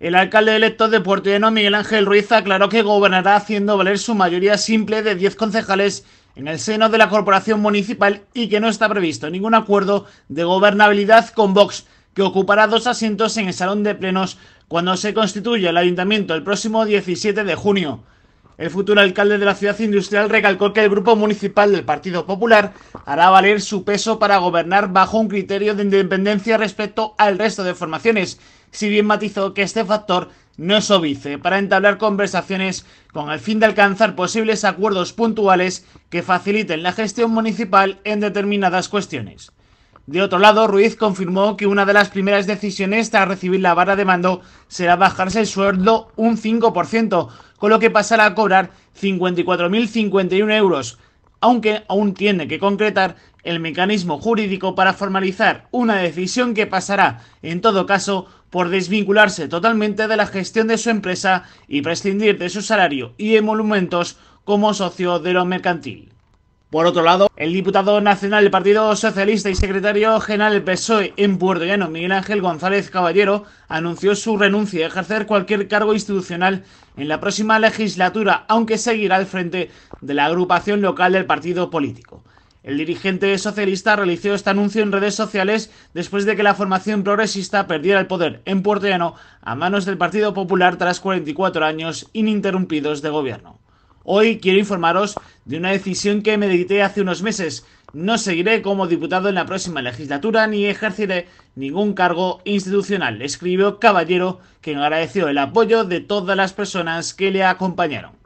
El alcalde electo de Puerto Llano, Miguel Ángel Ruiz, aclaró que gobernará haciendo valer su mayoría simple de 10 concejales en el seno de la corporación municipal y que no está previsto ningún acuerdo de gobernabilidad con Vox, que ocupará dos asientos en el salón de plenos cuando se constituya el ayuntamiento el próximo 17 de junio. El futuro alcalde de la ciudad industrial recalcó que el grupo municipal del Partido Popular hará valer su peso para gobernar bajo un criterio de independencia respecto al resto de formaciones si bien matizó que este factor no es obice para entablar conversaciones con el fin de alcanzar posibles acuerdos puntuales que faciliten la gestión municipal en determinadas cuestiones. De otro lado, Ruiz confirmó que una de las primeras decisiones tras recibir la vara de mando será bajarse el sueldo un 5%, con lo que pasará a cobrar 54.051 euros, aunque aún tiene que concretar el mecanismo jurídico para formalizar una decisión que pasará, en todo caso, por desvincularse totalmente de la gestión de su empresa y prescindir de su salario y emolumentos como socio de lo mercantil. Por otro lado, el diputado nacional del Partido Socialista y secretario general del PSOE en Puerto Miguel Ángel González Caballero, anunció su renuncia a ejercer cualquier cargo institucional en la próxima legislatura, aunque seguirá al frente de la agrupación local del partido político. El dirigente socialista realizó este anuncio en redes sociales después de que la formación progresista perdiera el poder en Puerto Llano a manos del Partido Popular tras 44 años ininterrumpidos de gobierno. Hoy quiero informaros de una decisión que medité hace unos meses. No seguiré como diputado en la próxima legislatura ni ejerceré ningún cargo institucional, escribió Caballero, quien agradeció el apoyo de todas las personas que le acompañaron.